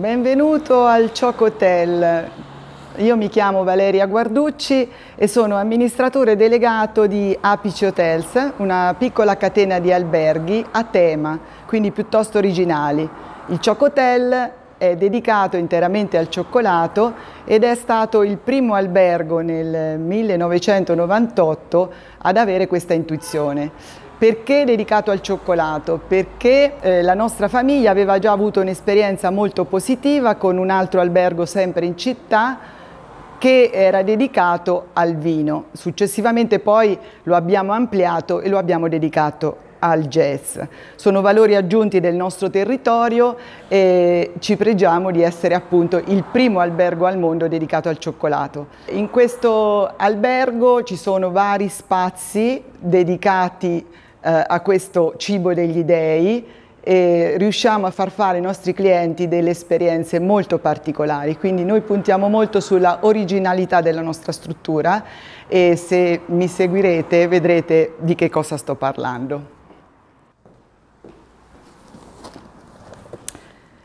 Benvenuto al Cioc Hotel. Io mi chiamo Valeria Guarducci e sono amministratore delegato di Apice Hotels, una piccola catena di alberghi a tema, quindi piuttosto originali. Il Cioc Hotel è dedicato interamente al cioccolato ed è stato il primo albergo nel 1998 ad avere questa intuizione. Perché dedicato al cioccolato? Perché eh, la nostra famiglia aveva già avuto un'esperienza molto positiva con un altro albergo sempre in città che era dedicato al vino. Successivamente poi lo abbiamo ampliato e lo abbiamo dedicato al jazz. Sono valori aggiunti del nostro territorio e ci pregiamo di essere appunto il primo albergo al mondo dedicato al cioccolato. In questo albergo ci sono vari spazi dedicati eh, a questo cibo degli dei e riusciamo a far fare ai nostri clienti delle esperienze molto particolari, quindi noi puntiamo molto sulla originalità della nostra struttura e se mi seguirete vedrete di che cosa sto parlando.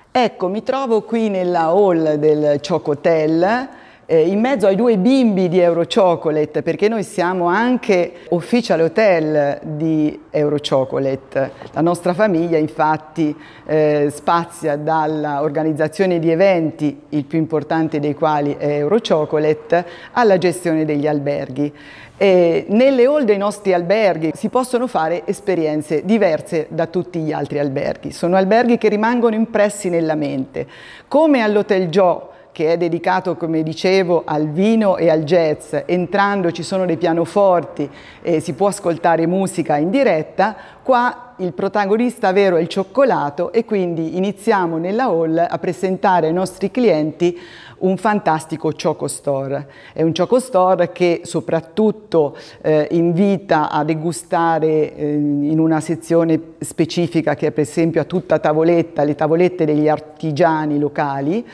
Ecco, mi trovo qui nella hall del Choc Hotel eh, in mezzo ai due bimbi di Euro Chocolate, perché noi siamo anche official hotel di Euro Chocolate. La nostra famiglia infatti eh, spazia dall'organizzazione di eventi, il più importante dei quali è Euro Chocolate, alla gestione degli alberghi. E nelle hall dei nostri alberghi si possono fare esperienze diverse da tutti gli altri alberghi. Sono alberghi che rimangono impressi nella mente. Come all'Hotel Joe che è dedicato, come dicevo, al vino e al jazz. Entrando ci sono dei pianoforti e si può ascoltare musica in diretta. Qua il protagonista vero è il cioccolato e quindi iniziamo nella hall a presentare ai nostri clienti un fantastico Choco Store. È un Choco Store che soprattutto eh, invita a degustare eh, in una sezione specifica che è per esempio a tutta tavoletta, le tavolette degli artigiani locali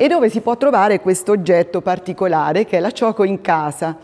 e dove si può trovare questo oggetto particolare che è la Cioco in casa.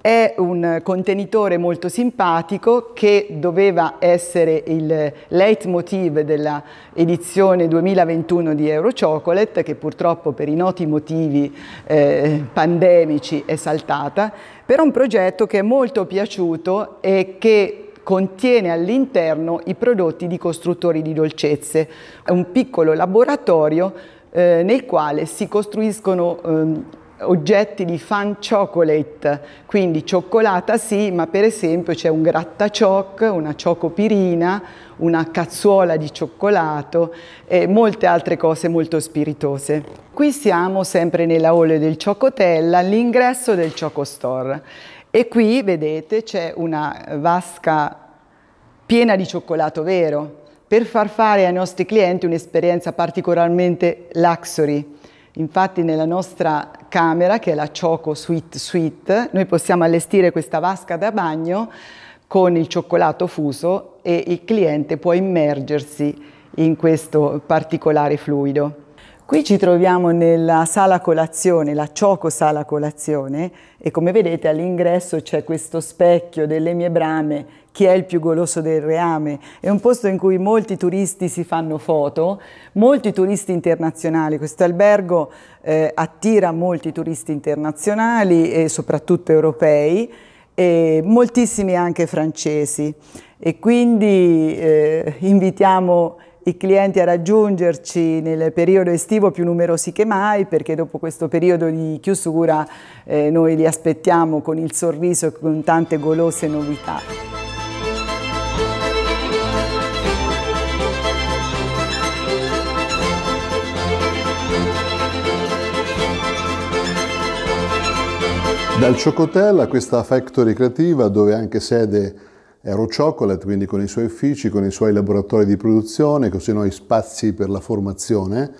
È un contenitore molto simpatico che doveva essere il leitmotiv della edizione 2021 di Euro Chocolate, che purtroppo per i noti motivi eh, pandemici è saltata, però è un progetto che è molto piaciuto e che contiene all'interno i prodotti di costruttori di dolcezze. È un piccolo laboratorio eh, nel quale si costruiscono ehm, oggetti di fan chocolate, quindi cioccolata sì, ma per esempio c'è un grattacioc, una ciocopirina, una cazzuola di cioccolato e molte altre cose molto spiritose. Qui siamo sempre nella Ole del Ciocotella, all'ingresso del Ciocostore e qui vedete c'è una vasca piena di cioccolato vero per far fare ai nostri clienti un'esperienza particolarmente luxury. Infatti nella nostra camera, che è la Choco Sweet Suite, noi possiamo allestire questa vasca da bagno con il cioccolato fuso e il cliente può immergersi in questo particolare fluido. Qui ci troviamo nella sala colazione, la Cioco sala colazione e come vedete all'ingresso c'è questo specchio delle mie brame, chi è il più goloso del reame. È un posto in cui molti turisti si fanno foto, molti turisti internazionali. Questo albergo eh, attira molti turisti internazionali e soprattutto europei e moltissimi anche francesi e quindi eh, invitiamo i clienti a raggiungerci nel periodo estivo più numerosi che mai perché dopo questo periodo di chiusura eh, noi li aspettiamo con il sorriso e con tante golose novità. Dal Ciocotel a questa factory creativa dove anche sede Aero Chocolate, quindi con i suoi uffici, con i suoi laboratori di produzione, così noi spazi per la formazione.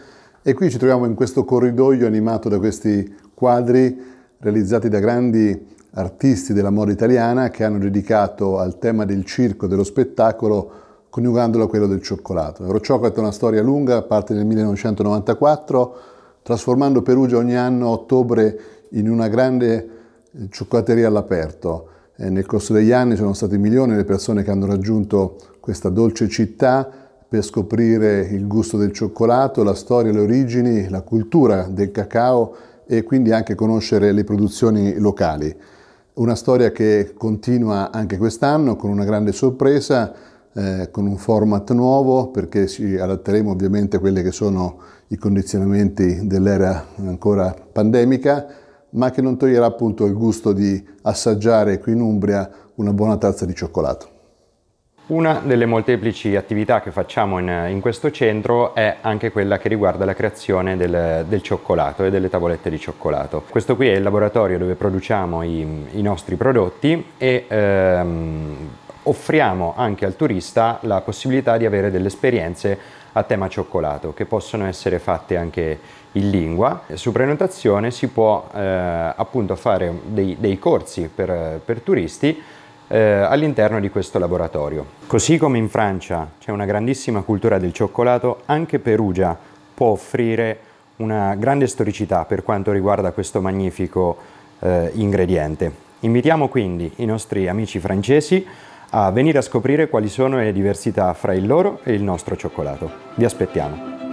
E qui ci troviamo in questo corridoio animato da questi quadri realizzati da grandi artisti della moda italiana che hanno dedicato al tema del circo, dello spettacolo, coniugandolo a quello del cioccolato. Aero Chocolate è una storia lunga, parte nel 1994, trasformando Perugia ogni anno a ottobre in una grande eh, cioccolateria all'aperto eh, nel corso degli anni sono state milioni le persone che hanno raggiunto questa dolce città per scoprire il gusto del cioccolato, la storia, le origini, la cultura del cacao e quindi anche conoscere le produzioni locali. Una storia che continua anche quest'anno con una grande sorpresa, eh, con un format nuovo perché ci adatteremo ovviamente a quelli che sono i condizionamenti dell'era ancora pandemica ma che non toglierà appunto il gusto di assaggiare qui in Umbria una buona tazza di cioccolato. Una delle molteplici attività che facciamo in, in questo centro è anche quella che riguarda la creazione del, del, cioccolato e delle tavolette di cioccolato. Questo qui è il laboratorio dove produciamo i, i nostri prodotti e ehm, offriamo anche al turista la possibilità di avere delle esperienze a tema cioccolato che possono essere fatte anche in lingua. Su prenotazione si può eh, appunto fare dei, dei corsi per, per turisti eh, all'interno di questo laboratorio. Così come in Francia c'è una grandissima cultura del cioccolato, anche Perugia può offrire una grande storicità per quanto riguarda questo magnifico eh, ingrediente. Invitiamo quindi i nostri amici francesi a venire a scoprire quali sono le diversità fra il loro e il nostro cioccolato. Vi aspettiamo!